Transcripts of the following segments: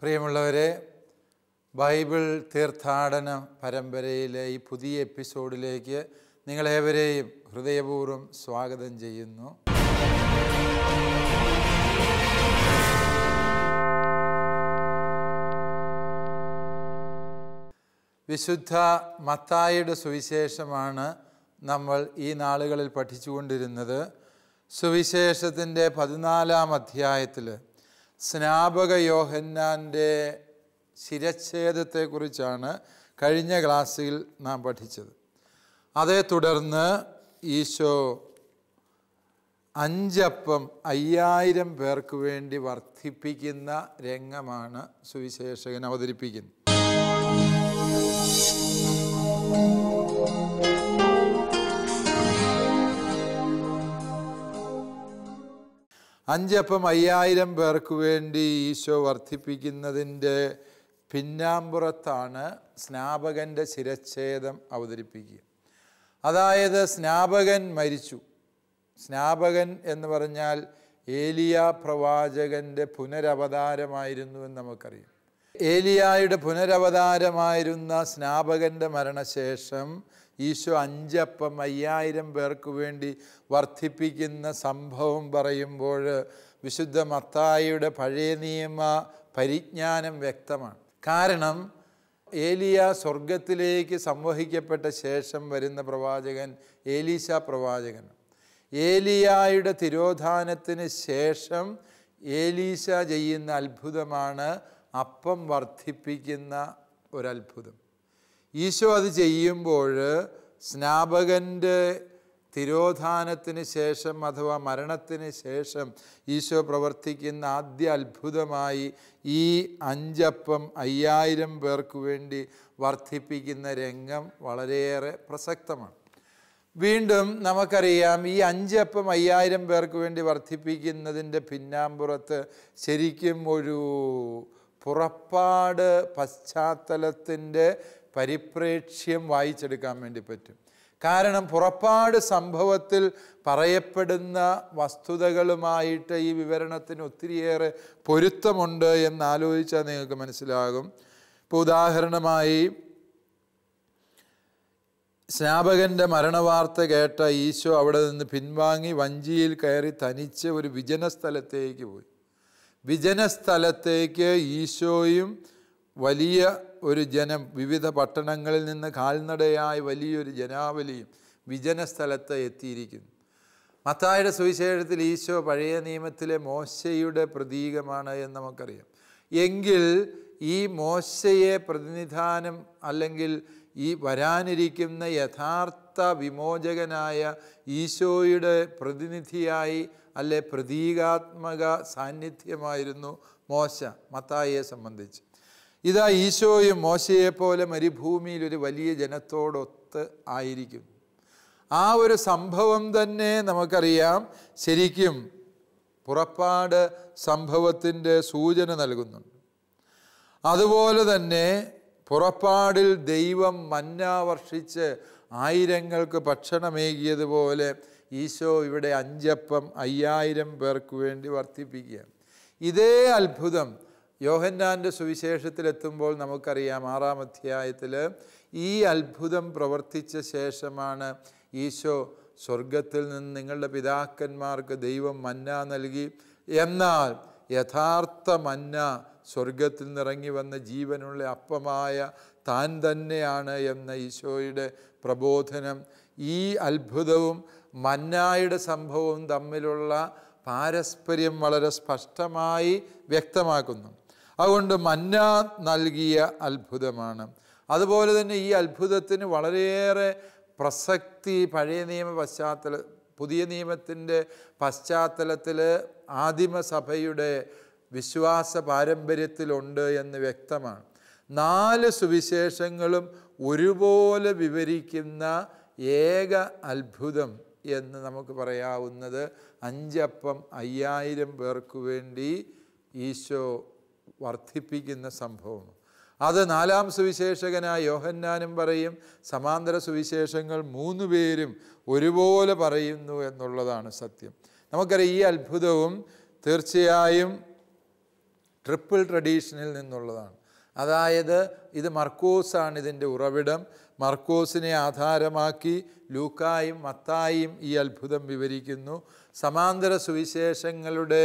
പ്രിയമുള്ളവരെ ബൈബിൾ തീർത്ഥാടന പരമ്പരയിലെ ഈ പുതിയ എപ്പിസോഡിലേക്ക് നിങ്ങളേവരെയും ഹൃദയപൂർവ്വം സ്വാഗതം ചെയ്യുന്നു വിശുദ്ധ മത്തായിയുടെ സുവിശേഷമാണ് നമ്മൾ ഈ നാളുകളിൽ പഠിച്ചുകൊണ്ടിരുന്നത് സുവിശേഷത്തിൻ്റെ പതിനാലാം അധ്യായത്തിൽ സ്നാപക യോഹന്നാൻ്റെ ശിരച്ഛേദത്തെക്കുറിച്ചാണ് കഴിഞ്ഞ ക്ലാസ്സിൽ നാം പഠിച്ചത് അതേ തുടർന്ന് ഈശോ അഞ്ചപ്പം അയ്യായിരം പേർക്ക് വേണ്ടി വർദ്ധിപ്പിക്കുന്ന രംഗമാണ് സുവിശേഷകൻ അവതരിപ്പിക്കുന്നത് അഞ്ചപ്പം അയ്യായിരം പേർക്ക് വേണ്ടി ഈശോ വർദ്ധിപ്പിക്കുന്നതിൻ്റെ പിന്നാമ്പുറത്താണ് സ്നാപകൻ്റെ ശിരച്ഛേദം അവതരിപ്പിക്കുക അതായത് സ്നാപകൻ മരിച്ചു സ്നാപകൻ എന്ന് പറഞ്ഞാൽ ഏലിയ പ്രവാചകൻ്റെ എന്ന് നമുക്കറിയാം ഏലിയായുടെ പുനരവതാരമായിരുന്ന സ്നാപകൻ്റെ മരണശേഷം ഈശോ അഞ്ചപ്പം അയ്യായിരം പേർക്ക് വേണ്ടി വർദ്ധിപ്പിക്കുന്ന സംഭവം പറയുമ്പോൾ വിശുദ്ധ മത്തായിയുടെ പഴയ നിയമ പരിജ്ഞാനം വ്യക്തമാണ് കാരണം ഏലിയ സ്വർഗത്തിലേക്ക് സംവഹിക്കപ്പെട്ട ശേഷം വരുന്ന പ്രവാചകൻ ഏലീശ പ്രവാചകൻ ഏലിയായുടെ തിരോധാനത്തിന് ശേഷം ഏലീശ ചെയ്യുന്ന അത്ഭുതമാണ് അപ്പം വർദ്ധിപ്പിക്കുന്ന ഒരത്ഭുതം ഈശോ അത് ചെയ്യുമ്പോൾ സ്നാപകൻ്റെ തിരോധാനത്തിന് ശേഷം അഥവാ മരണത്തിന് ശേഷം ഈശോ പ്രവർത്തിക്കുന്ന ആദ്യ അത്ഭുതമായി ഈ അഞ്ചപ്പം അയ്യായിരം പേർക്ക് വേണ്ടി വർദ്ധിപ്പിക്കുന്ന രംഗം വളരെയേറെ പ്രസക്തമാണ് വീണ്ടും നമുക്കറിയാം ഈ അഞ്ചപ്പം അയ്യായിരം പേർക്ക് വേണ്ടി വർദ്ധിപ്പിക്കുന്നതിൻ്റെ പിന്നാമ്പുറത്ത് ശരിക്കും ഒരു പുറപ്പാട് പശ്ചാത്തലത്തിൻ്റെ പരിപ്രേക്ഷ്യം വായിച്ചെടുക്കാൻ വേണ്ടി പറ്റും കാരണം പുറപ്പാട് സംഭവത്തിൽ പറയപ്പെടുന്ന വസ്തുതകളുമായിട്ട് ഈ വിവരണത്തിന് ഒത്തിരിയേറെ പൊരുത്തമുണ്ട് എന്നാലോചിച്ചാൽ നിങ്ങൾക്ക് മനസ്സിലാകും ഇപ്പോൾ ഉദാഹരണമായി സ്നാപകൻ്റെ മരണവാർത്ത കേട്ട ഈശോ അവിടെ നിന്ന് പിൻവാങ്ങി വഞ്ചിയിൽ കയറി തനിച്ച് ഒരു വിജന സ്ഥലത്തേക്ക് പോയി വിജന സ്ഥലത്തേക്ക് ഈശോയും വലിയ ഒരു ജനം വിവിധ പട്ടണങ്ങളിൽ നിന്ന് കാൽനടയായി വലിയൊരു ജനാവലിയും വിജനസ്ഥലത്ത് എത്തിയിരിക്കുന്നു മത്തായുടെ സുവിശേഷത്തിൽ ഈശോ പഴയ നിയമത്തിലെ മോശയുടെ പ്രതീകമാണ് എന്ന് നമുക്കറിയാം എങ്കിൽ ഈ മോശയെ പ്രതിനിധാനം അല്ലെങ്കിൽ ഈ വരാനിരിക്കുന്ന യഥാർത്ഥ വിമോചകനായ ഈശോയുടെ പ്രതിനിധിയായി അല്ലെ പ്രതീകാത്മക സാന്നിധ്യമായിരുന്നു മോശ മത്തായിയെ സംബന്ധിച്ച് ഇതാ ഈശോയും മോശയെപ്പോലെ മരുഭൂമിയിൽ ഒരു വലിയ ജനത്തോടൊത്ത് ആയിരിക്കും ആ ഒരു സംഭവം തന്നെ നമുക്കറിയാം ശരിക്കും പുറപ്പാട് സംഭവത്തിൻ്റെ സൂചന നൽകുന്നുണ്ട് അതുപോലെ തന്നെ പുറപ്പാടിൽ ദൈവം മന്ന ആയിരങ്ങൾക്ക് ഭക്ഷണമേകിയതുപോലെ ഈശോ ഇവിടെ അഞ്ചപ്പം അയ്യായിരം പേർക്ക് വേണ്ടി വർദ്ധിപ്പിക്കുക ഇതേ അത്ഭുതം യോഹന്നാൻ്റെ സുവിശേഷത്തിലെത്തുമ്പോൾ നമുക്കറിയാം ആറാം അധ്യായത്തിൽ ഈ അത്ഭുതം പ്രവർത്തിച്ച ശേഷമാണ് ഈശോ സ്വർഗത്തിൽ നിന്ന് നിങ്ങളുടെ പിതാക്കന്മാർക്ക് ദൈവം മന്ന നൽകി എന്നാൽ യഥാർത്ഥ മന്ന സ്വർഗത്തിൽ നിറങ്ങി വന്ന ജീവനുള്ള അപ്പമായ താൻ തന്നെയാണ് എന്ന ഈശോയുടെ പ്രബോധനം ഈ അത്ഭുതവും മന്നായുടെ സംഭവവും തമ്മിലുള്ള പാരസ്പര്യം വളരെ സ്പഷ്ടമായി വ്യക്തമാക്കുന്നു അതുകൊണ്ട് മന്ന നൽകിയ അത്ഭുതമാണ് അതുപോലെ തന്നെ ഈ അത്ഭുതത്തിന് വളരെയേറെ പ്രസക്തി പഴയ നിയമ പശ്ചാത്തല പുതിയ നിയമത്തിൻ്റെ പശ്ചാത്തലത്തിൽ ആദിമസഭയുടെ വിശ്വാസ പാരമ്പര്യത്തിലുണ്ട് എന്ന് വ്യക്തമാണ് നാല് സുവിശേഷങ്ങളും ഒരുപോലെ വിവരിക്കുന്ന ഏക അത്ഭുതം എന്ന് നമുക്ക് പറയാവുന്നത് അഞ്ചപ്പം അയ്യായിരം പേർക്ക് വേണ്ടി ഈശോ വർദ്ധിപ്പിക്കുന്ന സംഭവമാണ് അത് നാലാം സുവിശേഷകനായ യോഹന്നാനും പറയും സമാന്തര സുവിശേഷങ്ങൾ മൂന്ന് പേരും ഒരുപോലെ പറയുന്നു എന്നുള്ളതാണ് സത്യം നമുക്കറിയാം ഈ അത്ഭുതവും തീർച്ചയായും ട്രിപ്പിൾ ട്രഡീഷനിൽ നിന്നുള്ളതാണ് അതായത് ഇത് മർക്കോസാണ് ഇതിൻ്റെ ഉറവിടം മർക്കോസിനെ ആധാരമാക്കി ലൂക്കായും മത്തായും ഈ അത്ഭുതം വിവരിക്കുന്നു സമാന്തര സുവിശേഷങ്ങളുടെ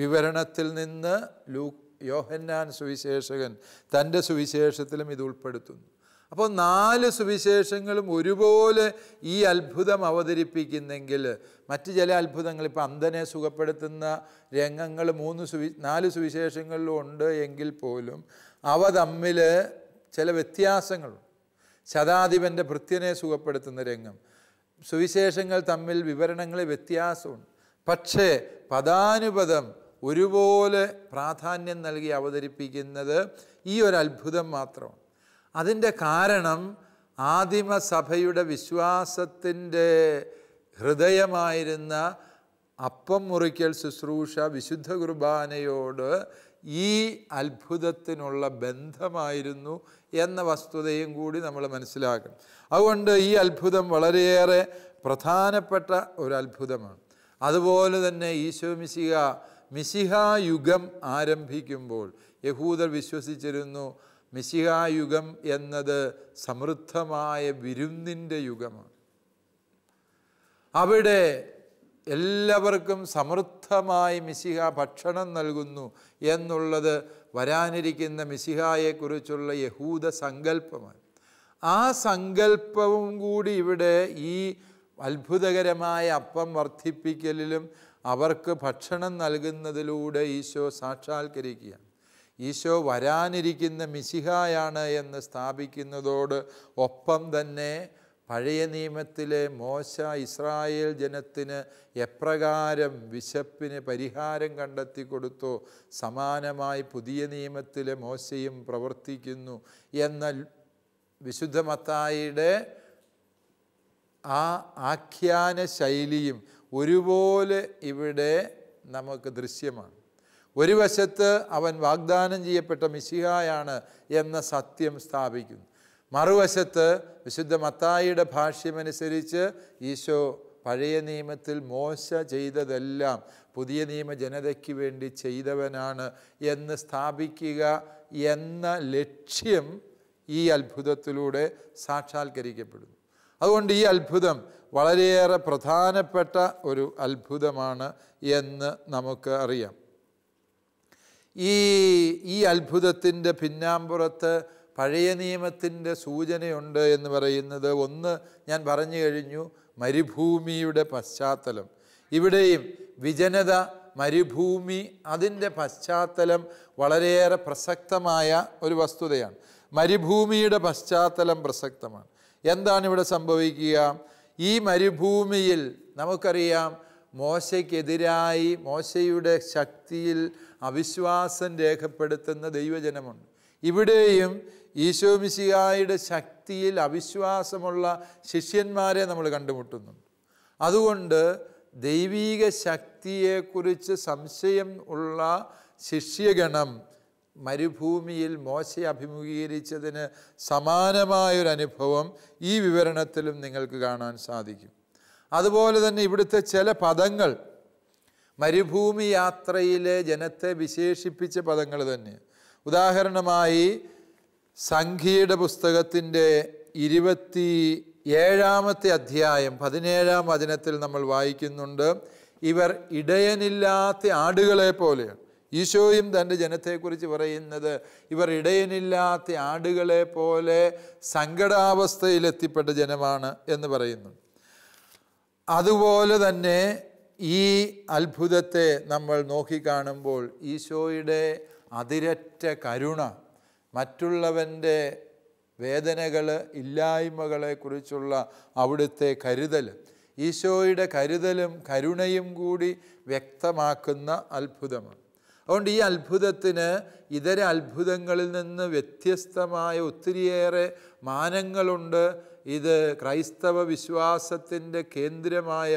വിവരണത്തിൽ നിന്ന് ലൂ യോഹന്നാൻ സുവിശേഷകൻ തൻ്റെ സുവിശേഷത്തിലും ഇത് ഉൾപ്പെടുത്തുന്നു അപ്പോൾ നാല് സുവിശേഷങ്ങളും ഒരുപോലെ ഈ അത്ഭുതം അവതരിപ്പിക്കുന്നെങ്കിൽ മറ്റ് ചില അത്ഭുതങ്ങൾ ഇപ്പം അന്ധനെ സുഖപ്പെടുത്തുന്ന രംഗങ്ങൾ മൂന്ന് സുവി നാല് സുവിശേഷങ്ങളിലും ഉണ്ട് എങ്കിൽ പോലും അവ തമ്മിൽ ചില വ്യത്യാസങ്ങളുണ്ട് ശതാധിപൻ്റെ ഭൃത്യനെ സുഖപ്പെടുത്തുന്ന രംഗം സുവിശേഷങ്ങൾ തമ്മിൽ വിവരണങ്ങളിൽ വ്യത്യാസമുണ്ട് പക്ഷേ പദാനുപദം ഒരുപോലെ പ്രാധാന്യം നൽകി അവതരിപ്പിക്കുന്നത് ഈ ഒരു അത്ഭുതം മാത്രമാണ് അതിൻ്റെ കാരണം ആദിമസഭയുടെ വിശ്വാസത്തിൻ്റെ ഹൃദയമായിരുന്ന അപ്പം മുറിക്കൽ ശുശ്രൂഷ വിശുദ്ധ കുർബാനയോട് ഈ അത്ഭുതത്തിനുള്ള ബന്ധമായിരുന്നു എന്ന വസ്തുതയും കൂടി നമ്മൾ മനസ്സിലാക്കണം അതുകൊണ്ട് ഈ അത്ഭുതം വളരെയേറെ പ്രധാനപ്പെട്ട ഒരു അത്ഭുതമാണ് അതുപോലെ തന്നെ ഈശോ മിശിഹായുഗം ആരംഭിക്കുമ്പോൾ യഹൂദർ വിശ്വസിച്ചിരുന്നു മിശിഹായുഗം എന്നത് സമൃദ്ധമായ വിരുന്നിൻ്റെ യുഗമാണ് അവിടെ എല്ലാവർക്കും സമൃദ്ധമായി മിശിഹ ഭക്ഷണം നൽകുന്നു എന്നുള്ളത് വരാനിരിക്കുന്ന മിശിഹായെക്കുറിച്ചുള്ള യഹൂദ സങ്കല്പമാണ് ആ സങ്കല്പവും കൂടി ഇവിടെ ഈ അത്ഭുതകരമായ അപ്പം വർദ്ധിപ്പിക്കലിലും അവർക്ക് ഭക്ഷണം നൽകുന്നതിലൂടെ ഈശോ സാക്ഷാത്കരിക്കുകയാണ് ഈശോ വരാനിരിക്കുന്ന മിസിഹായാണ് എന്ന് സ്ഥാപിക്കുന്നതോട് ഒപ്പം തന്നെ പഴയ നിയമത്തിലെ മോശ ഇസ്രായേൽ ജനത്തിന് എപ്രകാരം വിശപ്പിന് പരിഹാരം കണ്ടെത്തി കൊടുത്തോ സമാനമായി പുതിയ നിയമത്തിലെ മോശയും പ്രവർത്തിക്കുന്നു എന്ന വിശുദ്ധ മത്തായിയുടെ ആ ആഖ്യാന ശൈലിയും ഒരുപോലെ ഇവിടെ നമുക്ക് ദൃശ്യമാണ് ഒരു വശത്ത് അവൻ വാഗ്ദാനം ചെയ്യപ്പെട്ട മിശിഹായാണ് എന്ന സത്യം സ്ഥാപിക്കുന്നു മറുവശത്ത് വിശുദ്ധ മത്തായിയുടെ ഭാഷ്യമനുസരിച്ച് ഈശോ പഴയ നിയമത്തിൽ മോശ ചെയ്തതെല്ലാം പുതിയ നിയമ ജനതയ്ക്ക് വേണ്ടി ചെയ്തവനാണ് എന്ന് സ്ഥാപിക്കുക എന്ന ലക്ഷ്യം ഈ അത്ഭുതത്തിലൂടെ സാക്ഷാത്കരിക്കപ്പെടുന്നു അതുകൊണ്ട് ഈ അത്ഭുതം വളരെയേറെ പ്രധാനപ്പെട്ട ഒരു അത്ഭുതമാണ് എന്ന് നമുക്ക് അറിയാം ഈ ഈ അത്ഭുതത്തിൻ്റെ പിന്നാമ്പുറത്ത് പഴയ നിയമത്തിൻ്റെ സൂചനയുണ്ട് എന്ന് പറയുന്നത് ഒന്ന് ഞാൻ പറഞ്ഞു കഴിഞ്ഞു മരുഭൂമിയുടെ പശ്ചാത്തലം ഇവിടെയും വിജനത മരുഭൂമി അതിൻ്റെ പശ്ചാത്തലം വളരെയേറെ പ്രസക്തമായ ഒരു വസ്തുതയാണ് മരുഭൂമിയുടെ പശ്ചാത്തലം പ്രസക്തമാണ് എന്താണ് ഇവിടെ സംഭവിക്കുക ഈ മരുഭൂമിയിൽ നമുക്കറിയാം മോശയ്ക്കെതിരായി മോശയുടെ ശക്തിയിൽ അവിശ്വാസം രേഖപ്പെടുത്തുന്ന ദൈവജനമുണ്ട് ഇവിടെയും ഈശോമിശിഹായുടെ ശക്തിയിൽ അവിശ്വാസമുള്ള ശിഷ്യന്മാരെ നമ്മൾ കണ്ടുമുട്ടുന്നുണ്ട് അതുകൊണ്ട് ദൈവീക ശക്തിയെക്കുറിച്ച് സംശയം ഉള്ള ശിഷ്യഗണം മരുഭൂമിയിൽ മോശ അഭിമുഖീകരിച്ചതിന് സമാനമായൊരു അനുഭവം ഈ വിവരണത്തിലും നിങ്ങൾക്ക് കാണാൻ സാധിക്കും അതുപോലെ തന്നെ ഇവിടുത്തെ ചില പദങ്ങൾ മരുഭൂമി യാത്രയിലെ ജനത്തെ വിശേഷിപ്പിച്ച പദങ്ങൾ തന്നെ ഉദാഹരണമായി സംഖ്യയുടെ പുസ്തകത്തിൻ്റെ ഇരുപത്തി ഏഴാമത്തെ അധ്യായം പതിനേഴാം വചനത്തിൽ നമ്മൾ വായിക്കുന്നുണ്ട് ഇവർ ഇടയനില്ലാത്ത ആടുകളെ പോലെയാണ് ഈശോയും തൻ്റെ ജനത്തെക്കുറിച്ച് പറയുന്നത് ഇവർ ഇടയനില്ലാത്ത ആടുകളെ പോലെ സങ്കടാവസ്ഥയിലെത്തിപ്പെട്ട ജനമാണ് എന്ന് പറയുന്നു അതുപോലെ തന്നെ ഈ അത്ഭുതത്തെ നമ്മൾ നോക്കിക്കാണുമ്പോൾ ഈശോയുടെ അതിരറ്റ കരുണ മറ്റുള്ളവൻ്റെ വേദനകൾ ഇല്ലായ്മകളെക്കുറിച്ചുള്ള അവിടുത്തെ കരുതൽ ഈശോയുടെ കരുതലും കരുണയും കൂടി വ്യക്തമാക്കുന്ന അത്ഭുതമാണ് അതുകൊണ്ട് ഈ അത്ഭുതത്തിന് ഇതര അത്ഭുതങ്ങളിൽ നിന്ന് വ്യത്യസ്തമായ ഒത്തിരിയേറെ മാനങ്ങളുണ്ട് ഇത് ക്രൈസ്തവ വിശ്വാസത്തിൻ്റെ കേന്ദ്രമായ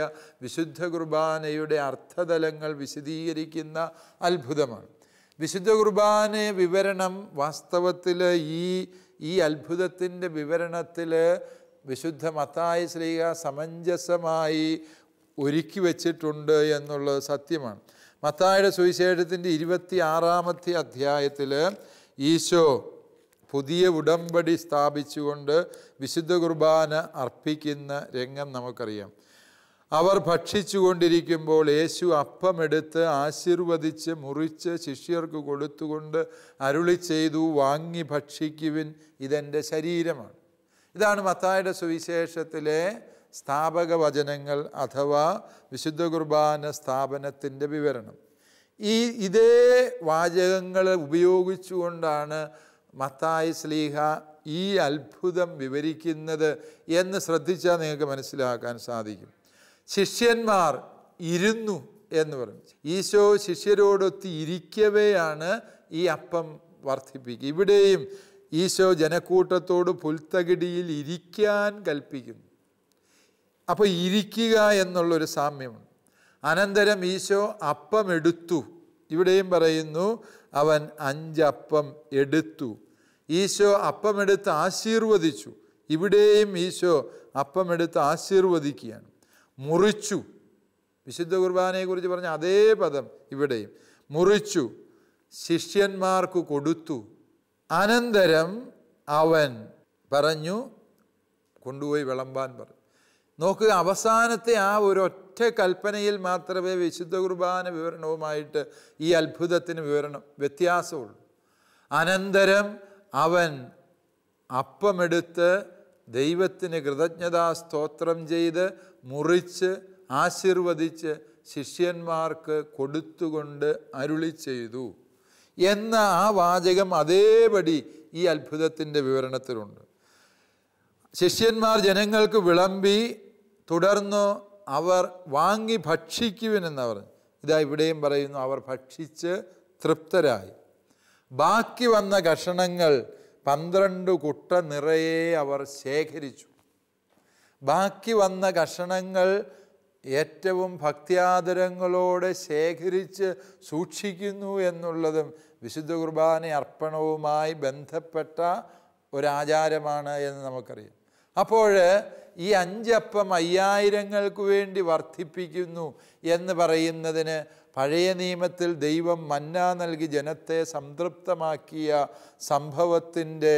വിശുദ്ധ കുർബാനയുടെ അർത്ഥതലങ്ങൾ വിശദീകരിക്കുന്ന അത്ഭുതമാണ് വിശുദ്ധ കുർബാന വിവരണം വാസ്തവത്തിൽ ഈ ഈ അത്ഭുതത്തിൻ്റെ വിവരണത്തിൽ വിശുദ്ധ മത്തായ ശ്രീക സമഞ്ജസമായി ഒരുക്കി വച്ചിട്ടുണ്ട് എന്നുള്ളത് സത്യമാണ് മത്തായുടെ സുവിശേഷത്തിൻ്റെ ഇരുപത്തി ആറാമത്തെ അധ്യായത്തിൽ ഈശോ പുതിയ ഉടമ്പടി സ്ഥാപിച്ചുകൊണ്ട് വിശുദ്ധ കുർബാന അർപ്പിക്കുന്ന രംഗം നമുക്കറിയാം അവർ ഭക്ഷിച്ചുകൊണ്ടിരിക്കുമ്പോൾ യേശു അപ്പമെടുത്ത് ആശീർവദിച്ച് മുറിച്ച് ശിഷ്യർക്ക് കൊടുത്തുകൊണ്ട് അരുളി ചെയ്തു വാങ്ങി ഭക്ഷിക്കുവിൻ ഇതെൻ്റെ ശരീരമാണ് ഇതാണ് മത്തായുടെ സുവിശേഷത്തിലെ സ്ഥാപക വചനങ്ങൾ അഥവാ വിശുദ്ധ കുർബാന സ്ഥാപനത്തിൻ്റെ വിവരണം ഈ ഇതേ വാചകങ്ങൾ ഉപയോഗിച്ചുകൊണ്ടാണ് മത്തായി സ്ലീഹ ഈ അത്ഭുതം വിവരിക്കുന്നത് എന്ന് ശ്രദ്ധിച്ചാൽ നിങ്ങൾക്ക് മനസ്സിലാക്കാൻ സാധിക്കും ശിഷ്യന്മാർ ഇരുന്നു എന്ന് പറഞ്ഞു ഈശോ ശിഷ്യരോടൊത്ത് ഇരിക്കവെയാണ് ഈ അപ്പം വർദ്ധിപ്പിക്കുക ഇവിടെയും ഈശോ ജനക്കൂട്ടത്തോട് പുൽത്തകിടിയിൽ ഇരിക്കാൻ കൽപ്പിക്കുന്നു അപ്പോൾ ഇരിക്കുക എന്നുള്ളൊരു സാമ്യമുണ്ട് അനന്തരം ഈശോ അപ്പമെടുത്തു ഇവിടെയും പറയുന്നു അവൻ അഞ്ചപ്പം എടുത്തു ഈശോ അപ്പമെടുത്ത് ആശീർവദിച്ചു ഇവിടെയും ഈശോ അപ്പമെടുത്ത് ആശീർവദിക്കുകയാണ് മുറിച്ചു വിശുദ്ധ കുർബാനയെക്കുറിച്ച് പറഞ്ഞ അതേ പദം ഇവിടെയും മുറിച്ചു ശിഷ്യന്മാർക്ക് കൊടുത്തു അനന്തരം അവൻ പറഞ്ഞു കൊണ്ടുപോയി വിളമ്പാൻ പറഞ്ഞു നോക്കുക അവസാനത്തെ ആ ഒരൊറ്റ കൽപ്പനയിൽ മാത്രമേ വിശുദ്ധ കുർബാന വിവരണവുമായിട്ട് ഈ അത്ഭുതത്തിന് വിവരണം വ്യത്യാസമുള്ളൂ അനന്തരം അവൻ അപ്പമെടുത്ത് ദൈവത്തിന് കൃതജ്ഞതാ സ്തോത്രം ചെയ്ത് മുറിച്ച് ആശീർവദിച്ച് ശിഷ്യന്മാർക്ക് കൊടുത്തുകൊണ്ട് അരുളി ചെയ്തു എന്ന ആ വാചകം അതേപടി ഈ അത്ഭുതത്തിൻ്റെ വിവരണത്തിലുണ്ട് ശിഷ്യന്മാർ ജനങ്ങൾക്ക് വിളമ്പി തുടർന്ന് അവർ വാങ്ങി ഭക്ഷിക്കുവിനെന്ന് പറഞ്ഞു ഇതാ ഇവിടെയും പറയുന്നു അവർ ഭക്ഷിച്ച് തൃപ്തരായി ബാക്കി വന്ന കഷണങ്ങൾ പന്ത്രണ്ട് കുട്ട നിറയെ അവർ ശേഖരിച്ചു ബാക്കി വന്ന കഷണങ്ങൾ ഏറ്റവും ഭക്തിയാദരങ്ങളോടെ ശേഖരിച്ച് സൂക്ഷിക്കുന്നു എന്നുള്ളതും വിശുദ്ധ കുർബാന അർപ്പണവുമായി ബന്ധപ്പെട്ട ഒരാചാരമാണ് എന്ന് നമുക്കറിയാം അപ്പോൾ ഈ അഞ്ചപ്പം അയ്യായിരങ്ങൾക്ക് വേണ്ടി വർദ്ധിപ്പിക്കുന്നു എന്ന് പറയുന്നതിന് പഴയ നിയമത്തിൽ ദൈവം മന്ന നൽകി ജനത്തെ സംതൃപ്തമാക്കിയ സംഭവത്തിൻ്റെ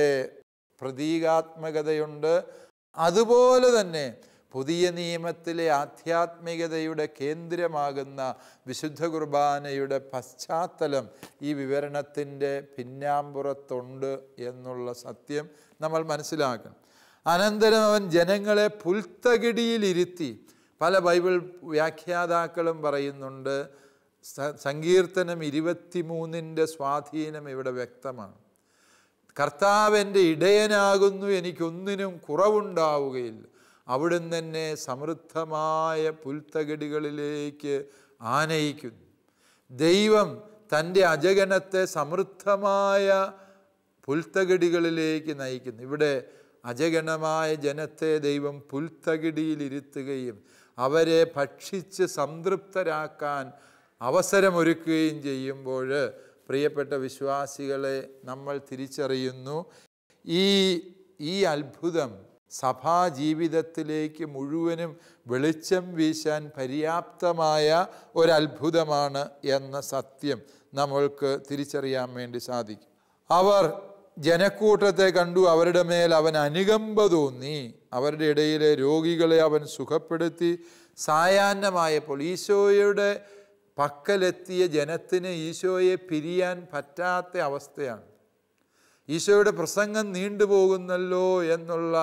പ്രതീകാത്മകതയുണ്ട് അതുപോലെ തന്നെ പുതിയ നിയമത്തിലെ ആധ്യാത്മികതയുടെ കേന്ദ്രമാകുന്ന വിശുദ്ധ കുർബാനയുടെ പശ്ചാത്തലം ഈ വിവരണത്തിൻ്റെ പിന്നാമ്പുറത്തുണ്ട് എന്നുള്ള സത്യം നമ്മൾ മനസ്സിലാക്കണം അനന്തരം അവൻ ജനങ്ങളെ പുൽത്തകിടിയിലിരുത്തി പല ബൈബിൾ വ്യാഖ്യാതാക്കളും പറയുന്നുണ്ട് സങ്കീർത്തനം ഇരുപത്തിമൂന്നിൻ്റെ സ്വാധീനം ഇവിടെ വ്യക്തമാണ് കർത്താവെൻ്റെ ഇടയനാകുന്നു എനിക്കൊന്നിനും കുറവുണ്ടാവുകയില്ല അവിടുന്ന് തന്നെ സമൃദ്ധമായ പുൽത്തകിടികളിലേക്ക് ആനയിക്കുന്നു ദൈവം തൻ്റെ അജഗണത്തെ സമൃദ്ധമായ പുൽത്തകിടികളിലേക്ക് നയിക്കുന്നു ഇവിടെ അജഗണമായ ജനത്തെ ദൈവം പുൽത്തകിടിയിലിരുത്തുകയും അവരെ ഭക്ഷിച്ച് സംതൃപ്തരാക്കാൻ അവസരമൊരുക്കുകയും ചെയ്യുമ്പോൾ പ്രിയപ്പെട്ട വിശ്വാസികളെ നമ്മൾ തിരിച്ചറിയുന്നു ഈ ഈ അത്ഭുതം സഭാജീവിതത്തിലേക്ക് മുഴുവനും വെളിച്ചം വീശാൻ പര്യാപ്തമായ ഒരത്ഭുതമാണ് എന്ന സത്യം നമ്മൾക്ക് തിരിച്ചറിയാൻ വേണ്ടി സാധിക്കും അവർ ജനക്കൂട്ടത്തെ കണ്ടു അവരുടെ മേൽ അവൻ അനുകമ്പ തോന്നി അവരുടെ ഇടയിലെ രോഗികളെ അവൻ സുഖപ്പെടുത്തി സായാഹ്നമായപ്പോൾ ഈശോയുടെ പക്കലെത്തിയ ജനത്തിന് ഈശോയെ പിരിയാൻ പറ്റാത്ത അവസ്ഥയാണ് ഈശോയുടെ പ്രസംഗം നീണ്ടുപോകുന്നല്ലോ എന്നുള്ള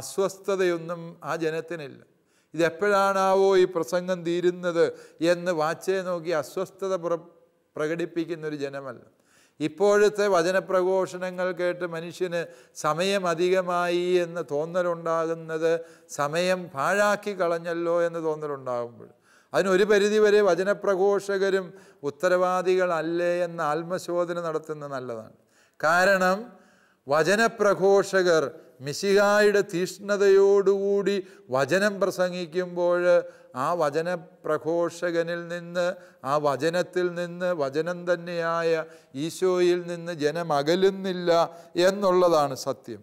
അസ്വസ്ഥതയൊന്നും ആ ജനത്തിനില്ല ഇതെപ്പോഴാണാവോ ഈ പ്രസംഗം തീരുന്നത് എന്ന് വാച്ചയെ നോക്കി അസ്വസ്ഥത പ്ര ഒരു ജനമല്ല ഇപ്പോഴത്തെ വചനപ്രഘോഷണങ്ങൾ കേട്ട് മനുഷ്യന് സമയം അധികമായി എന്ന് തോന്നലുണ്ടാകുന്നത് സമയം പാഴാക്കി കളഞ്ഞല്ലോ എന്ന് തോന്നലുണ്ടാകുമ്പോൾ അതിനൊരു പരിധിവരെ വചനപ്രഘോഷകരും ഉത്തരവാദികളല്ലേ എന്ന ആത്മശോധന നടത്തുന്നത് നല്ലതാണ് കാരണം വചനപ്രഘോഷകർ മിശിഹായുടെ തീഷ്ണതയോടുകൂടി വചനം പ്രസംഗിക്കുമ്പോൾ ആ വചന പ്രഘോഷകനിൽ നിന്ന് ആ വചനത്തിൽ നിന്ന് വചനം തന്നെയായ ഈശോയിൽ നിന്ന് ജനം അകലുന്നില്ല എന്നുള്ളതാണ് സത്യം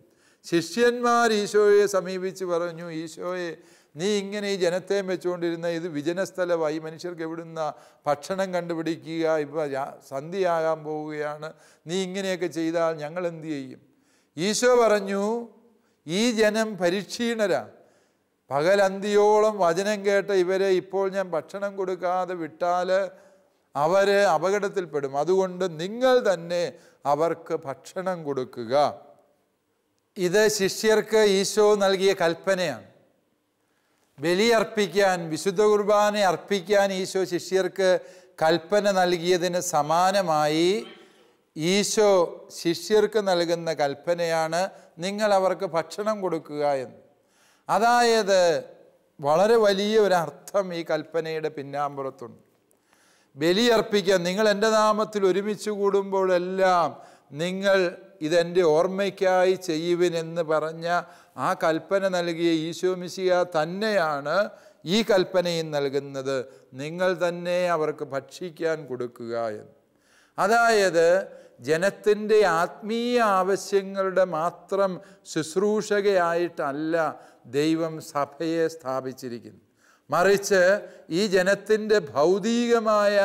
ശിഷ്യന്മാർ ഈശോയെ സമീപിച്ച് പറഞ്ഞു ഈശോയെ നീ ഇങ്ങനെ ഈ ജനത്തെ വെച്ചുകൊണ്ടിരുന്ന ഇത് വിജനസ്ഥലമായി മനുഷ്യർക്ക് എവിടുന്ന ഭക്ഷണം കണ്ടുപിടിക്കുക ഇപ്പോൾ സന്ധിയാകാൻ പോവുകയാണ് നീ ഇങ്ങനെയൊക്കെ ചെയ്താൽ ഞങ്ങൾ എന്തു ചെയ്യും ഈശോ പറഞ്ഞു ഈ ജനം പരിക്ഷീണരാ പകലന്തിയോളം വചനം കേട്ട ഇവരെ ഇപ്പോൾ ഞാൻ ഭക്ഷണം കൊടുക്കാതെ വിട്ടാൽ അവരെ അപകടത്തിൽപ്പെടും അതുകൊണ്ട് നിങ്ങൾ തന്നെ അവർക്ക് ഭക്ഷണം കൊടുക്കുക ഇത് ശിഷ്യർക്ക് ഈശോ നൽകിയ കൽപ്പനയാണ് ബലിയർപ്പിക്കാൻ വിശുദ്ധ കുർബാന അർപ്പിക്കാൻ ഈശോ ശിഷ്യർക്ക് കൽപ്പന നൽകിയതിന് സമാനമായി ഈശോ ശിഷ്യർക്ക് നൽകുന്ന കൽപ്പനയാണ് നിങ്ങൾ അവർക്ക് ഭക്ഷണം കൊടുക്കുക എന്ന് അതായത് വളരെ വലിയ അർത്ഥം ഈ കൽപ്പനയുടെ പിന്നാമ്പുറത്തുണ്ട് ബലിയർപ്പിക്കാൻ നിങ്ങൾ എൻ്റെ നാമത്തിൽ ഒരുമിച്ച് കൂടുമ്പോഴെല്ലാം നിങ്ങൾ ഇതെൻ്റെ ഓർമ്മയ്ക്കായി ചെയ്യുവിനെന്ന് പറഞ്ഞ ആ കൽപ്പന നൽകിയ ഈശോമിശിയ തന്നെയാണ് ഈ കൽപ്പനയും നൽകുന്നത് നിങ്ങൾ തന്നെ അവർക്ക് ഭക്ഷിക്കാൻ കൊടുക്കുക എന്ന് അതായത് ജനത്തിൻ്റെ ആത്മീയ ആവശ്യങ്ങളുടെ മാത്രം ശുശ്രൂഷകയായിട്ടല്ല ദൈവം സഭയെ സ്ഥാപിച്ചിരിക്കുന്നത് മറിച്ച് ഈ ജനത്തിൻ്റെ ഭൗതികമായ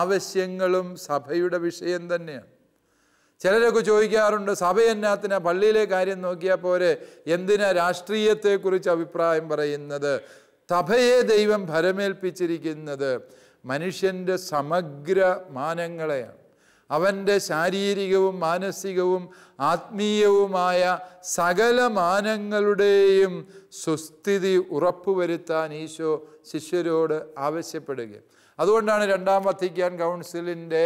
ആവശ്യങ്ങളും സഭയുടെ വിഷയം തന്നെയാണ് ചിലരൊക്കെ ചോദിക്കാറുണ്ട് സഭ എന്നാത്തിനാ പള്ളിയിലെ കാര്യം നോക്കിയാൽ പോരെ എന്തിനാ രാഷ്ട്രീയത്തെക്കുറിച്ച് അഭിപ്രായം പറയുന്നത് സഭയെ ദൈവം ഭരമേൽപ്പിച്ചിരിക്കുന്നത് മനുഷ്യൻ്റെ സമഗ്ര മാനങ്ങളെയാണ് അവൻ്റെ ശാരീരികവും മാനസികവും ആത്മീയവുമായ സകല മാനങ്ങളുടെയും സുസ്ഥിതി ഉറപ്പുവരുത്താൻ ഈശോ ശിഷ്യരോട് ആവശ്യപ്പെടുക അതുകൊണ്ടാണ് രണ്ടാം വത്തിക്കാൻ കൗൺസിലിൻ്റെ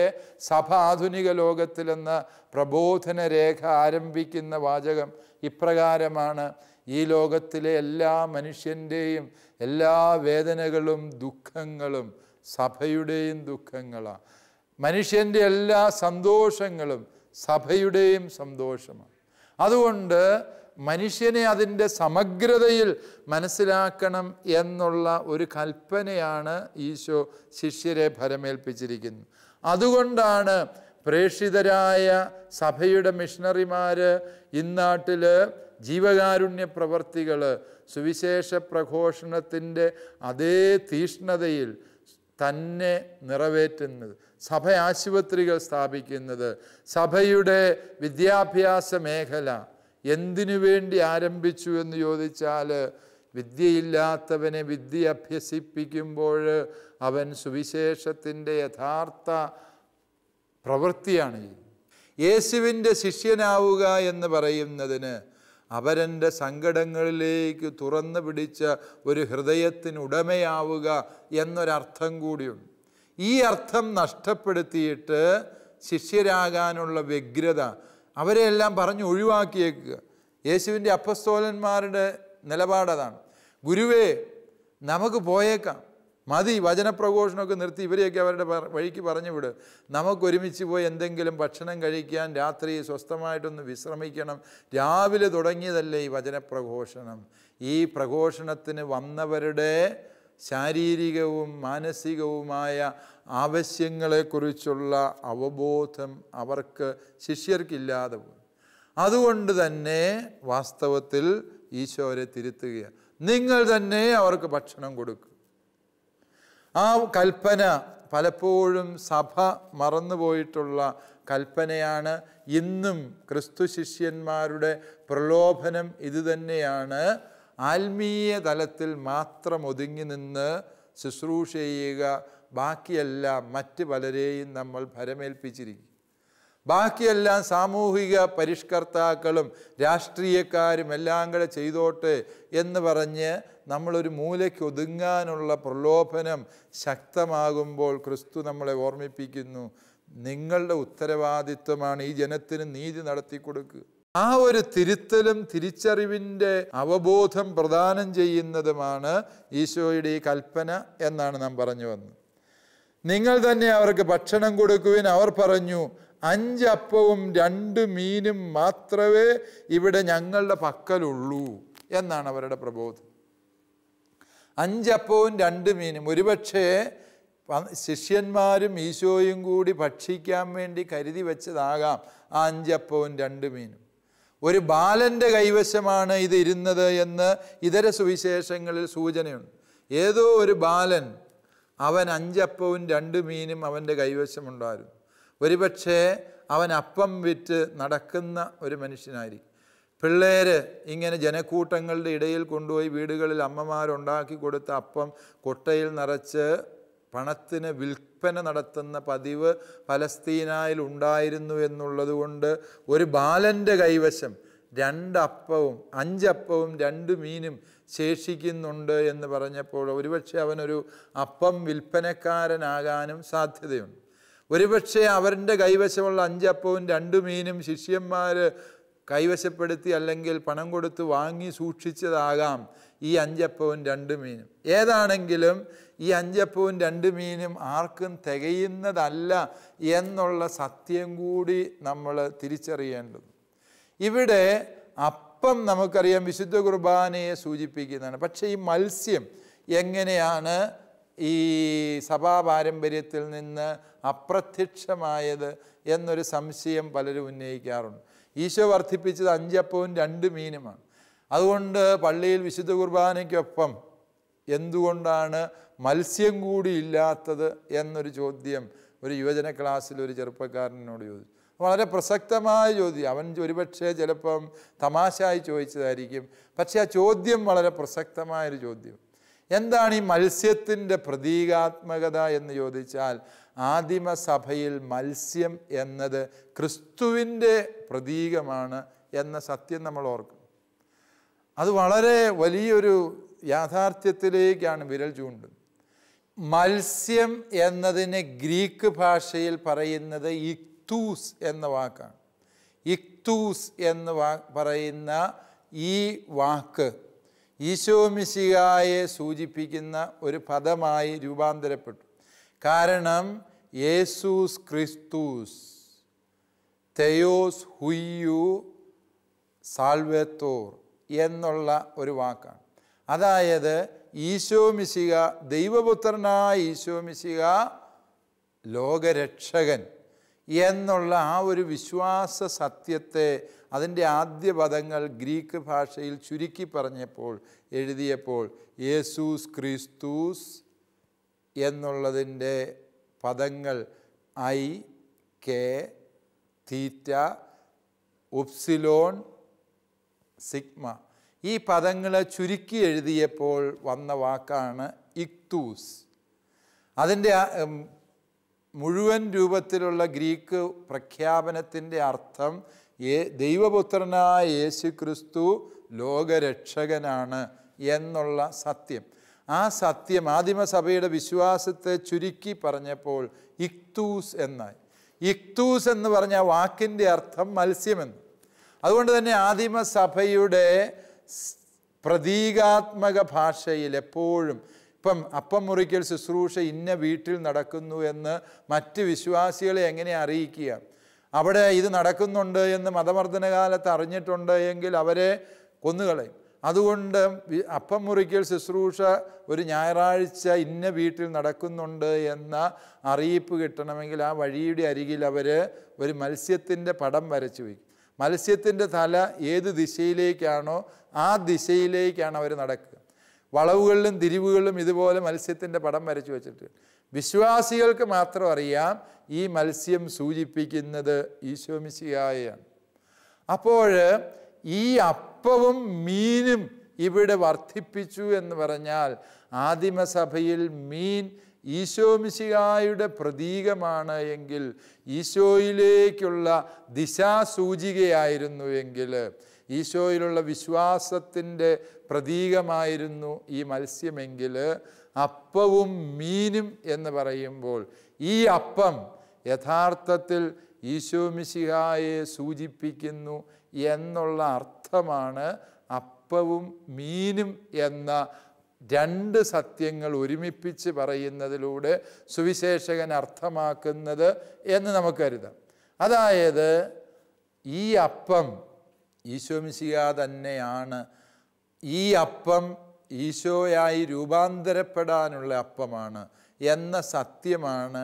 സഭ ആധുനിക ലോകത്തിലെന്ന പ്രബോധന രേഖ ആരംഭിക്കുന്ന വാചകം ഇപ്രകാരമാണ് ഈ ലോകത്തിലെ എല്ലാ മനുഷ്യൻ്റെയും എല്ലാ വേദനകളും ദുഃഖങ്ങളും സഭയുടെയും ദുഃഖങ്ങളാണ് മനുഷ്യൻ്റെ എല്ലാ സന്തോഷങ്ങളും സഭയുടെയും സന്തോഷമാണ് അതുകൊണ്ട് മനുഷ്യനെ അതിൻ്റെ സമഗ്രതയിൽ മനസ്സിലാക്കണം എന്നുള്ള ഒരു കൽപ്പനയാണ് ഈശോ ശിഷ്യരെ ഫലമേൽപ്പിച്ചിരിക്കുന്നത് അതുകൊണ്ടാണ് പ്രേഷിതരായ സഭയുടെ മിഷണറിമാർ ഇന്നാട്ടിൽ ജീവകാരുണ്യ പ്രവർത്തികൾ സുവിശേഷ പ്രഘോഷണത്തിൻ്റെ അതേ തീഷ്ണതയിൽ തന്നെ നിറവേറ്റുന്നത് സഭ ആശുപത്രികൾ സ്ഥാപിക്കുന്നത് സഭയുടെ വിദ്യാഭ്യാസ മേഖല എന്തിനു വേണ്ടി ആരംഭിച്ചു എന്ന് ചോദിച്ചാൽ വിദ്യയില്ലാത്തവനെ വിദ്യ അഭ്യസിപ്പിക്കുമ്പോൾ അവൻ സുവിശേഷത്തിൻ്റെ യഥാർത്ഥ പ്രവൃത്തിയാണ് യേശുവിൻ്റെ ശിഷ്യനാവുക എന്ന് പറയുന്നതിന് അവരെൻ്റെ സങ്കടങ്ങളിലേക്ക് തുറന്നു പിടിച്ച ഒരു ഹൃദയത്തിനുടമയാവുക എന്നൊരർത്ഥം കൂടിയുണ്ട് ഈ അർത്ഥം നഷ്ടപ്പെടുത്തിയിട്ട് ശിഷ്യരാകാനുള്ള വ്യഗ്രത അവരെയെല്ലാം പറഞ്ഞ് ഒഴിവാക്കിയേക്കുക യേശുവിൻ്റെ അപ്പസ്തോലന്മാരുടെ നിലപാടതാണ് ഗുരുവേ നമുക്ക് പോയേക്കാം മതി വചനപ്രഘോഷണമൊക്കെ നിർത്തി ഇവരെയൊക്കെ അവരുടെ വഴിക്ക് പറഞ്ഞു വിട് നമുക്കൊരുമിച്ച് പോയി എന്തെങ്കിലും ഭക്ഷണം കഴിക്കാൻ രാത്രി സ്വസ്ഥമായിട്ടൊന്ന് വിശ്രമിക്കണം രാവിലെ തുടങ്ങിയതല്ലേ ഈ വചനപ്രഘോഷണം ഈ പ്രഘോഷണത്തിന് വന്നവരുടെ ശാരീരികവും മാനസികവുമായ ആവശ്യങ്ങളെക്കുറിച്ചുള്ള അവബോധം അവർക്ക് ശിഷ്യർക്കില്ലാതെ പോയി അതുകൊണ്ട് തന്നെ വാസ്തവത്തിൽ ഈശോരെ തിരുത്തുകയാണ് നിങ്ങൾ തന്നെ അവർക്ക് ഭക്ഷണം കൊടുക്കുക ആ കൽപ്പന പലപ്പോഴും സഭ മറന്നുപോയിട്ടുള്ള കൽപ്പനയാണ് ഇന്നും ക്രിസ്തു ശിഷ്യന്മാരുടെ പ്രലോഭനം ഇതുതന്നെയാണ് ആത്മീയ തലത്തിൽ മാത്രം ഒതുങ്ങി നിന്ന് ശുശ്രൂഷ ചെയ്യുക ബാക്കിയെല്ലാം മറ്റ് പലരെയും നമ്മൾ ഭരമേൽപ്പിച്ചിരിക്കും ബാക്കിയെല്ലാം സാമൂഹിക പരിഷ്കർത്താക്കളും രാഷ്ട്രീയക്കാരും എല്ലാം കൂടെ ചെയ്തോട്ടെ എന്ന് പറഞ്ഞ് നമ്മളൊരു ഒതുങ്ങാനുള്ള പ്രലോഭനം ശക്തമാകുമ്പോൾ ക്രിസ്തു നമ്മളെ ഓർമ്മിപ്പിക്കുന്നു നിങ്ങളുടെ ഉത്തരവാദിത്വമാണ് ഈ ജനത്തിന് നീതി നടത്തി കൊടുക്കുക ആ ഒരു തിരുത്തലും തിരിച്ചറിവിൻ്റെ അവബോധം പ്രദാനം ചെയ്യുന്നതുമാണ് ഈശോയുടെ ഈ കൽപ്പന എന്നാണ് നാം പറഞ്ഞു വന്നത് നിങ്ങൾ തന്നെ അവർക്ക് ഭക്ഷണം കൊടുക്കുവിൻ അവർ പറഞ്ഞു അഞ്ചപ്പവും രണ്ട് മീനും മാത്രമേ ഇവിടെ ഞങ്ങളുടെ പക്കലുള്ളൂ എന്നാണ് അവരുടെ പ്രബോധം അഞ്ചപ്പവും രണ്ട് മീനും ഒരുപക്ഷേ ശിഷ്യന്മാരും ഈശോയും കൂടി ഭക്ഷിക്കാൻ വേണ്ടി കരുതി വെച്ചതാകാം ആ അഞ്ചപ്പവും രണ്ട് മീനും ഒരു ബാലൻ്റെ കൈവശമാണ് ഇത് ഇരുന്നത് എന്ന് ഇതര സുവിശേഷങ്ങളിൽ സൂചനയുണ്ട് ഏതോ ഒരു ബാലൻ അവൻ അഞ്ചപ്പവും രണ്ട് മീനും അവൻ്റെ കൈവശമുണ്ടായിരുന്നു ഒരുപക്ഷേ അവൻ അപ്പം വിറ്റ് നടക്കുന്ന ഒരു മനുഷ്യനായിരിക്കും പിള്ളേർ ഇങ്ങനെ ജനക്കൂട്ടങ്ങളുടെ ഇടയിൽ കൊണ്ടുപോയി വീടുകളിൽ അമ്മമാരുണ്ടാക്കി കൊടുത്ത അപ്പം കൊട്ടയിൽ നിറച്ച് പണത്തിന് വിൽപ്പന നടത്തുന്ന പതിവ് പലസ്തീനായിൽ ഉണ്ടായിരുന്നു എന്നുള്ളതുകൊണ്ട് ഒരു ബാലൻ്റെ കൈവശം രണ്ടപ്പവും അഞ്ചപ്പവും രണ്ട് മീനും ശേഷിക്കുന്നുണ്ട് എന്ന് പറഞ്ഞപ്പോൾ ഒരുപക്ഷെ അവനൊരു അപ്പം വിൽപ്പനക്കാരനാകാനും സാധ്യതയുണ്ട് ഒരുപക്ഷെ അവരുടെ കൈവശമുള്ള അഞ്ചപ്പവും രണ്ടു മീനും ശിഷ്യന്മാർ കൈവശപ്പെടുത്തി അല്ലെങ്കിൽ പണം കൊടുത്ത് വാങ്ങി സൂക്ഷിച്ചതാകാം ഈ അഞ്ചപ്പവും രണ്ട് മീനും ഏതാണെങ്കിലും ഈ അഞ്ചപ്പവും രണ്ട് മീനും ആർക്കും തികയുന്നതല്ല എന്നുള്ള സത്യം കൂടി നമ്മൾ തിരിച്ചറിയേണ്ടത് ഇവിടെ അപ്പം നമുക്കറിയാം വിശുദ്ധ കുർബാനയെ സൂചിപ്പിക്കുന്നതാണ് പക്ഷേ ഈ മത്സ്യം എങ്ങനെയാണ് ഈ പാരമ്പര്യത്തിൽ നിന്ന് അപ്രത്യക്ഷമായത് എന്നൊരു സംശയം പലരും ഉന്നയിക്കാറുണ്ട് ഈശോ വർദ്ധിപ്പിച്ചത് അഞ്ചപ്പവും രണ്ട് മീനുമാണ് അതുകൊണ്ട് പള്ളിയിൽ വിശുദ്ധ കുർബാനയ്ക്കൊപ്പം എന്തുകൊണ്ടാണ് മത്സ്യം കൂടി ഇല്ലാത്തത് എന്നൊരു ചോദ്യം ഒരു യുവജന ക്ലാസ്സിൽ ഒരു ചെറുപ്പക്കാരനോട് ചോദിച്ചു വളരെ പ്രസക്തമായ ചോദ്യം അവൻ ഒരുപക്ഷെ ചിലപ്പം തമാശയായി ചോദിച്ചതായിരിക്കും പക്ഷേ ആ ചോദ്യം വളരെ പ്രസക്തമായൊരു ചോദ്യം എന്താണ് ഈ മത്സ്യത്തിൻ്റെ പ്രതീകാത്മകത എന്ന് ചോദിച്ചാൽ ആദിമസഭയിൽ മത്സ്യം എന്നത് ക്രിസ്തുവിൻ്റെ പ്രതീകമാണ് എന്ന സത്യം നമ്മൾ ഓർക്കും അത് വളരെ വലിയൊരു യാഥാർത്ഥ്യത്തിലേക്കാണ് വിരൽ ചൂണ്ടുന്നത് മത്സ്യം എന്നതിന് ഗ്രീക്ക് ഭാഷയിൽ പറയുന്നത് ഇക്തൂസ് എന്ന വാക്കാണ് ഇക്തൂസ് എന്ന് പറയുന്ന ഈ വാക്ക് ഈശോ സൂചിപ്പിക്കുന്ന ഒരു പദമായി രൂപാന്തരപ്പെട്ടു കാരണം യേസൂസ് ക്രിസ്തുസ് തെയോസ് ഹുയ്യു സാൽവത്തോർ എന്നുള്ള ഒരു വാക്കാണ് അതായത് ഈശോ ദൈവപുത്രനായ ഈശോ ലോകരക്ഷകൻ എന്നുള്ള ആ ഒരു വിശ്വാസ സത്യത്തെ അതിൻ്റെ ആദ്യ പദങ്ങൾ ഗ്രീക്ക് ഭാഷയിൽ ചുരുക്കി പറഞ്ഞപ്പോൾ എഴുതിയപ്പോൾ യേസൂസ് ക്രിസ്തുസ് എന്നുള്ളതിൻ്റെ പദങ്ങൾ I K theta upsilon sigma ഈ പദങ്ങളെ ചുരുക്കി എഴുതിയപ്പോൾ വന്ന വാക്കാണ് ഇക്തൂസ് അതിൻ്റെ മുഴുവൻ രൂപത്തിലുള്ള ഗ്രീക്ക് പ്രഖ്യാപനത്തിൻ്റെ അർത്ഥം ഏ ദൈവപുത്രനായ യേശു ക്രിസ്തു ലോകരക്ഷകനാണ് എന്നുള്ള സത്യം ആ സത്യം മാധ്യമസഭയുടെ വിശ്വാസത്തെ ചുരുക്കി പറഞ്ഞപ്പോൾ ഇക്തൂസ് എന്നായി ഇക്തൂസ് എന്ന് പറഞ്ഞ വാക്കിൻ്റെ അർത്ഥം മത്സ്യമെന്ന് അതുകൊണ്ട് തന്നെ ആദിമസഭയുടെ പ്രതീകാത്മക ഭാഷയിൽ എപ്പോഴും അപ്പം അപ്പം മുറിക്കൽ ശുശ്രൂഷ ഇന്ന വീട്ടിൽ നടക്കുന്നു എന്ന് മറ്റ് വിശ്വാസികളെ എങ്ങനെ അറിയിക്കുക അവിടെ ഇത് നടക്കുന്നുണ്ട് എന്ന് മതമർദ്ദന കാലത്ത് അറിഞ്ഞിട്ടുണ്ട് എങ്കിൽ അവരെ കൊന്നുകളയും അതുകൊണ്ട് അപ്പം മുറിക്കൽ ശുശ്രൂഷ ഒരു ഞായറാഴ്ച ഇന്ന വീട്ടിൽ നടക്കുന്നുണ്ട് എന്ന അറിയിപ്പ് കിട്ടണമെങ്കിൽ ആ വഴിയുടെ അരികിൽ അവർ ഒരു മത്സ്യത്തിൻ്റെ പടം വരച്ചു വയ്ക്കും മത്സ്യത്തിൻ്റെ തല ഏത് ദിശയിലേക്കാണോ ആ ദിശയിലേക്കാണ് അവർ നടക്കുക വളവുകളിലും തിരിവുകളിലും ഇതുപോലെ മത്സ്യത്തിൻ്റെ പടം വരച്ചു വെച്ചിട്ട് വിശ്വാസികൾക്ക് മാത്രം അറിയാം ഈ മത്സ്യം സൂചിപ്പിക്കുന്നത് ഈശോമിശിയായാണ് അപ്പോൾ ഈ അപ്പവും മീനും ഇവിടെ വർദ്ധിപ്പിച്ചു എന്ന് പറഞ്ഞാൽ ആദിമസഭയിൽ മീൻ ഈശോമിശിഹായുടെ പ്രതീകമാണ് എങ്കിൽ ഈശോയിലേക്കുള്ള ദിശാസൂചികയായിരുന്നു എങ്കിൽ ഈശോയിലുള്ള വിശ്വാസത്തിൻ്റെ പ്രതീകമായിരുന്നു ഈ മത്സ്യമെങ്കിൽ അപ്പവും മീനും എന്ന് പറയുമ്പോൾ ഈ അപ്പം യഥാർത്ഥത്തിൽ ഈശോമിശിഹായെ സൂചിപ്പിക്കുന്നു എന്നുള്ള അർത്ഥമാണ് അപ്പവും മീനും എന്ന രണ്ട് സത്യങ്ങൾ ഒരുമിപ്പിച്ച് പറയുന്നതിലൂടെ സുവിശേഷകൻ അർത്ഥമാക്കുന്നത് എന്ന് നമുക്ക് കരുതാം അതായത് ഈ അപ്പം ഈശോമിശിക തന്നെയാണ് ഈ അപ്പം ഈശോയായി രൂപാന്തരപ്പെടാനുള്ള അപ്പമാണ് എന്ന സത്യമാണ്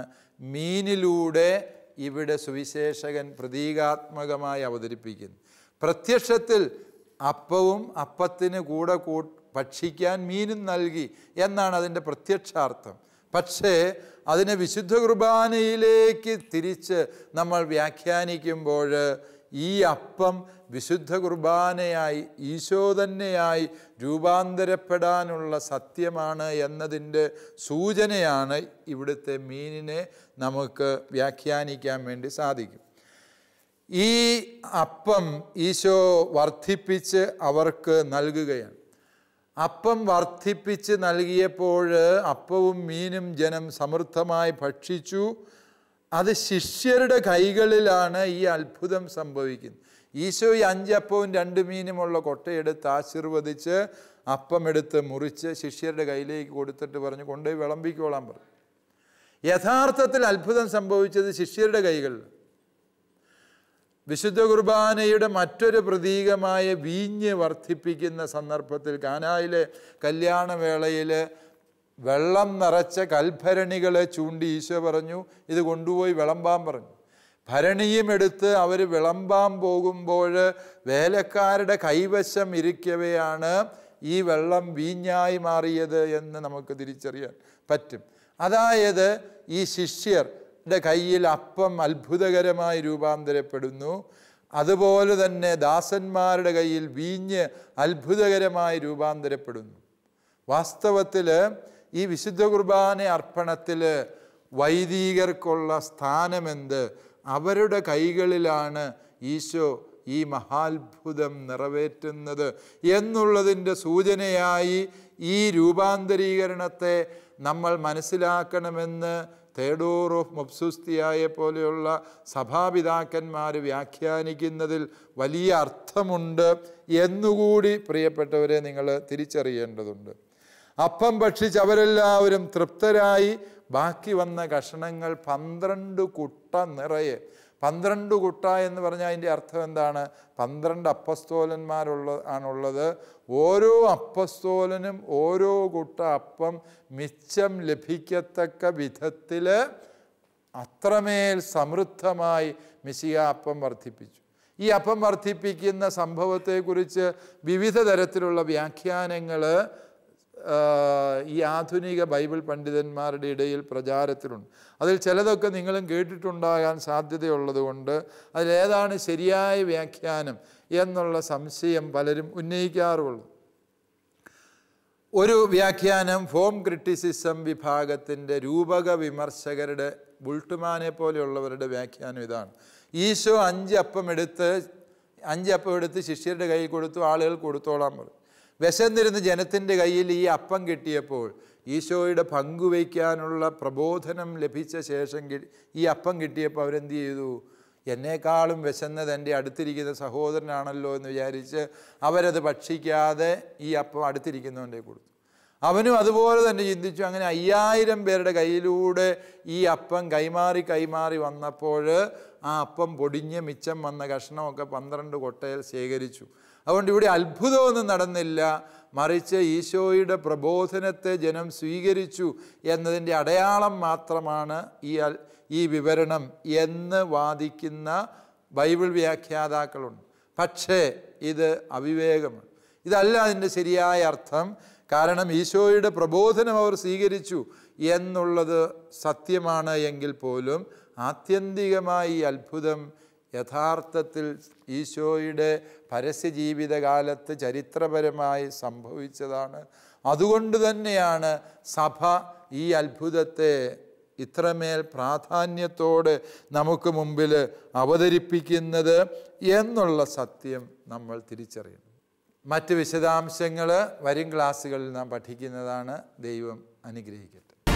മീനിലൂടെ ഇവിടെ സുവിശേഷകൻ പ്രതീകാത്മകമായി അവതരിപ്പിക്കുന്നു പ്രത്യക്ഷത്തിൽ അപ്പവും അപ്പത്തിന് കൂടെ ഭക്ഷിക്കാൻ മീനും നൽകി എന്നാണ് അതിൻ്റെ പ്രത്യക്ഷാർത്ഥം പക്ഷേ അതിനെ വിശുദ്ധ കുർബാനയിലേക്ക് തിരിച്ച് നമ്മൾ വ്യാഖ്യാനിക്കുമ്പോൾ ഈ അപ്പം വിശുദ്ധ കുർബാനയായി ഈശോ തന്നെയായി രൂപാന്തരപ്പെടാനുള്ള സത്യമാണ് എന്നതിൻ്റെ സൂചനയാണ് ഇവിടുത്തെ മീനിനെ നമുക്ക് വ്യാഖ്യാനിക്കാൻ വേണ്ടി സാധിക്കും ഈ അപ്പം ഈശോ വർദ്ധിപ്പിച്ച് അവർക്ക് നൽകുകയാണ് അപ്പം വർദ്ധിപ്പിച്ച് നൽകിയപ്പോൾ അപ്പവും മീനും ജനം സമൃദ്ധമായി ഭക്ഷിച്ചു അത് ശിഷ്യരുടെ കൈകളിലാണ് ഈ അത്ഭുതം സംഭവിക്കുന്നത് ഈശോ ഈ അഞ്ചപ്പവും രണ്ട് മീനുമുള്ള കൊട്ടയെടുത്ത് ആശീർവദിച്ച് അപ്പമെടുത്ത് മുറിച്ച് ശിഷ്യരുടെ കയ്യിലേക്ക് കൊടുത്തിട്ട് പറഞ്ഞു കൊണ്ടുപോയി വിളമ്പിക്കോളാൻ പറഞ്ഞു യഥാർത്ഥത്തിൽ അത്ഭുതം സംഭവിച്ചത് ശിഷ്യരുടെ കൈകളിൽ വിശുദ്ധ കുർബാനയുടെ മറ്റൊരു പ്രതീകമായ വീഞ്ഞ് വർദ്ധിപ്പിക്കുന്ന സന്ദർഭത്തിൽ കാനായിലെ കല്യാണവേളയിൽ വെള്ളം നിറച്ച കൽഭരണികളെ ചൂണ്ടി ഈശോ പറഞ്ഞു ഇത് കൊണ്ടുപോയി വിളമ്പാൻ പറഞ്ഞു ഭരണിയും എടുത്ത് അവർ വിളമ്പാൻ പോകുമ്പോൾ വേലക്കാരുടെ കൈവശം ഇരിക്കവെയാണ് ഈ വെള്ളം വീഞ്ഞായി മാറിയത് എന്ന് നമുക്ക് തിരിച്ചറിയാൻ പറ്റും അതായത് ഈ ശിഷ്യർ കയ്യിൽ അപ്പം അത്ഭുതകരമായി രൂപാന്തരപ്പെടുന്നു അതുപോലെ തന്നെ ദാസന്മാരുടെ കയ്യിൽ വീഞ്ഞ് അത്ഭുതകരമായി രൂപാന്തരപ്പെടുന്നു വാസ്തവത്തിൽ ഈ വിശുദ്ധ കുർബാന അർപ്പണത്തിൽ വൈദികർക്കുള്ള സ്ഥാനമെന്ത് അവരുടെ കൈകളിലാണ് ഈശോ ഈ മഹാത്ഭുതം നിറവേറ്റുന്നത് എന്നുള്ളതിൻ്റെ സൂചനയായി ഈ രൂപാന്തരീകരണത്തെ നമ്മൾ മനസ്സിലാക്കണമെന്ന് തേഡൂർ ഓഫ് മബ്സുസ്തിയായെ പോലെയുള്ള സഭാപിതാക്കന്മാർ വ്യാഖ്യാനിക്കുന്നതിൽ വലിയ അർത്ഥമുണ്ട് എന്നുകൂടി പ്രിയപ്പെട്ടവരെ നിങ്ങൾ തിരിച്ചറിയേണ്ടതുണ്ട് അപ്പം അവരെല്ലാവരും തൃപ്തരായി ബാക്കി വന്ന കഷണങ്ങൾ പന്ത്രണ്ട് കുട്ട നിറയെ പന്ത്രണ്ട് കുട്ട എന്ന് പറഞ്ഞാൽ അതിൻ്റെ അർത്ഥം എന്താണ് പന്ത്രണ്ട് അപ്പസ്തോലന്മാരുള്ള ആണുള്ളത് ഓരോ അപ്പസ്തോലനും ഓരോ കുട്ട അപ്പം മിച്ചം ലഭിക്കത്തക്ക വിധത്തിൽ അത്രമേൽ സമൃദ്ധമായി മിശിക അപ്പം വർദ്ധിപ്പിച്ചു ഈ അപ്പം വർദ്ധിപ്പിക്കുന്ന സംഭവത്തെക്കുറിച്ച് വിവിധ തരത്തിലുള്ള വ്യാഖ്യാനങ്ങൾ ഈ ആധുനിക ബൈബിൾ പണ്ഡിതന്മാരുടെ ഇടയിൽ പ്രചാരത്തിലുണ്ട് അതിൽ ചിലതൊക്കെ നിങ്ങളും കേട്ടിട്ടുണ്ടാകാൻ സാധ്യതയുള്ളതുകൊണ്ട് അതിലേതാണ് ശരിയായ വ്യാഖ്യാനം എന്നുള്ള സംശയം പലരും ഉന്നയിക്കാറുള്ളു ഒരു വ്യാഖ്യാനം ഫോം ക്രിറ്റിസിസം വിഭാഗത്തിൻ്റെ രൂപക വിമർശകരുടെ ബുൾട്ടുമാനെ പോലെയുള്ളവരുടെ വ്യാഖ്യാനം ഇതാണ് ഈശോ അഞ്ച് അപ്പം എടുത്ത് അഞ്ച് അപ്പം എടുത്ത് ശിഷ്യരുടെ കയ്യിൽ കൊടുത്തു ആളുകൾ കൊടുത്തോളാൻ പറഞ്ഞു വിശന്നിരുന്ന് ജനത്തിൻ്റെ കയ്യിൽ ഈ അപ്പം കിട്ടിയപ്പോൾ ഈശോയുടെ പങ്കുവയ്ക്കാനുള്ള പ്രബോധനം ലഭിച്ച ശേഷം ഈ അപ്പം കിട്ടിയപ്പോൾ അവരെന്ത് ചെയ്തു എന്നേക്കാളും വിശന്നത് എൻ്റെ അടുത്തിരിക്കുന്ന സഹോദരനാണല്ലോ എന്ന് വിചാരിച്ച് അവരത് ഭക്ഷിക്കാതെ ഈ അപ്പം അടുത്തിരിക്കുന്നവൻ്റെ കൊടുത്തു അവനും അതുപോലെ തന്നെ ചിന്തിച്ചു അങ്ങനെ അയ്യായിരം പേരുടെ കയ്യിലൂടെ ഈ അപ്പം കൈമാറി കൈമാറി വന്നപ്പോൾ ആ അപ്പം പൊടിഞ്ഞ് മിച്ചം വന്ന കഷ്ണമൊക്കെ പന്ത്രണ്ട് കൊട്ടയിൽ ശേഖരിച്ചു അതുകൊണ്ട് ഇവിടെ അത്ഭുതമൊന്നും നടന്നില്ല മറിച്ച് ഈശോയുടെ പ്രബോധനത്തെ ജനം സ്വീകരിച്ചു എന്നതിൻ്റെ അടയാളം മാത്രമാണ് ഈ ഈ വിവരണം എന്ന് വാദിക്കുന്ന ബൈബിൾ വ്യാഖ്യാതാക്കളുണ്ട് പക്ഷേ ഇത് അവിവേകമാണ് ഇതല്ല അതിൻ്റെ ശരിയായ അർത്ഥം കാരണം ഈശോയുടെ പ്രബോധനം അവർ സ്വീകരിച്ചു എന്നുള്ളത് സത്യമാണ് എങ്കിൽ പോലും ആത്യന്തികമായി അത്ഭുതം യഥാർത്ഥത്തിൽ ഈശോയുടെ പരസ്യജീവിതകാലത്ത് ചരിത്രപരമായി സംഭവിച്ചതാണ് അതുകൊണ്ട് തന്നെയാണ് സഭ ഈ അത്ഭുതത്തെ ഇത്രമേൽ പ്രാധാന്യത്തോടെ നമുക്ക് മുമ്പിൽ അവതരിപ്പിക്കുന്നത് എന്നുള്ള സത്യം നമ്മൾ തിരിച്ചറിയണം മറ്റ് വിശദാംശങ്ങൾ വരും ക്ലാസ്സുകളിൽ നാം പഠിക്കുന്നതാണ് ദൈവം അനുഗ്രഹിക്കട്ടെ